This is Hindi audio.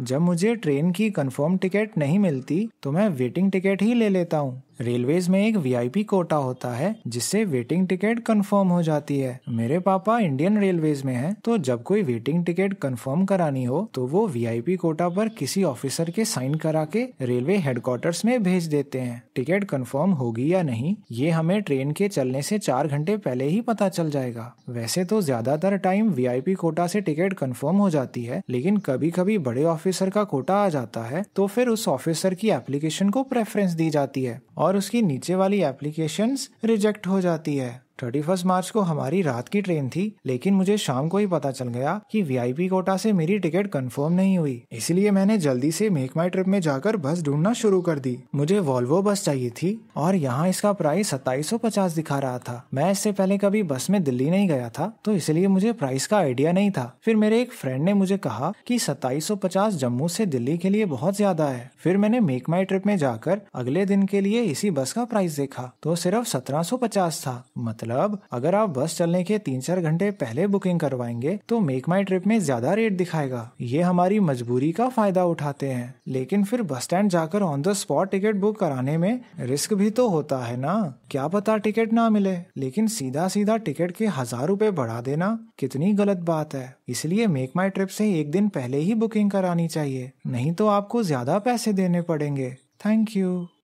जब मुझे ट्रेन की कंफर्म टिकट नहीं मिलती तो मैं वेटिंग टिकट ही ले लेता हूँ रेलवेज में एक वीआईपी कोटा होता है जिससे वेटिंग टिकट कंफर्म हो जाती है मेरे पापा इंडियन रेलवेज में हैं तो जब कोई वेटिंग टिकट कंफर्म करानी हो तो वो वीआईपी कोटा पर किसी ऑफिसर के साइन करा के रेलवे हेडक्वार्टर्स में भेज देते हैं टिकट कंफर्म होगी या नहीं ये हमें ट्रेन के चलने से चार घंटे पहले ही पता चल जाएगा वैसे तो ज्यादातर टाइम वीआईपी कोटा से टिकट कंफर्म हो जाती है लेकिन कभी कभी बड़े ऑफिसर का कोटा आ जाता है तो फिर उस ऑफिसर की एप्लीकेशन को प्रेफरेंस दी जाती है और और उसकी नीचे वाली एप्लीकेशंस रिजेक्ट हो जाती है थर्टी फर्स्ट मार्च को हमारी रात की ट्रेन थी लेकिन मुझे शाम को ही पता चल गया कि वीआईपी कोटा से मेरी टिकट कंफर्म नहीं हुई इसलिए मैंने जल्दी से मेक माई ट्रिप में जाकर बस ढूंढना शुरू कर दी मुझे वॉल्वो बस चाहिए थी और यहाँ इसका प्राइस सत्ताईस पचास दिखा रहा था मैं इससे पहले कभी बस में दिल्ली नहीं गया था तो इसलिए मुझे प्राइस का आइडिया नहीं था फिर मेरे एक फ्रेंड ने मुझे कहा कि सत्ताईस पचास जम्मू से दिल्ली के लिए बहुत ज्यादा है फिर मैंने मेक माई ट्रिप में जाकर अगले दिन के लिए इसी बस का प्राइस देखा तो सिर्फ सत्रह पचास था मतलब मतलब अगर आप बस चलने के तीन चार घंटे पहले बुकिंग करवाएंगे तो मेक माई ट्रिप में ज्यादा रेट दिखाएगा ये हमारी मजबूरी का फायदा उठाते हैं लेकिन फिर बस स्टैंड जाकर on the spot ticket book कराने में रिस्क भी तो होता है ना क्या पता टिकट ना मिले लेकिन सीधा सीधा टिकट के हजार रूपए बढ़ा देना कितनी गलत बात है इसलिए मेक माई ट्रिप से एक दिन पहले ही बुकिंग करानी चाहिए नहीं तो आपको ज्यादा पैसे देने पड़ेंगे थैंक यू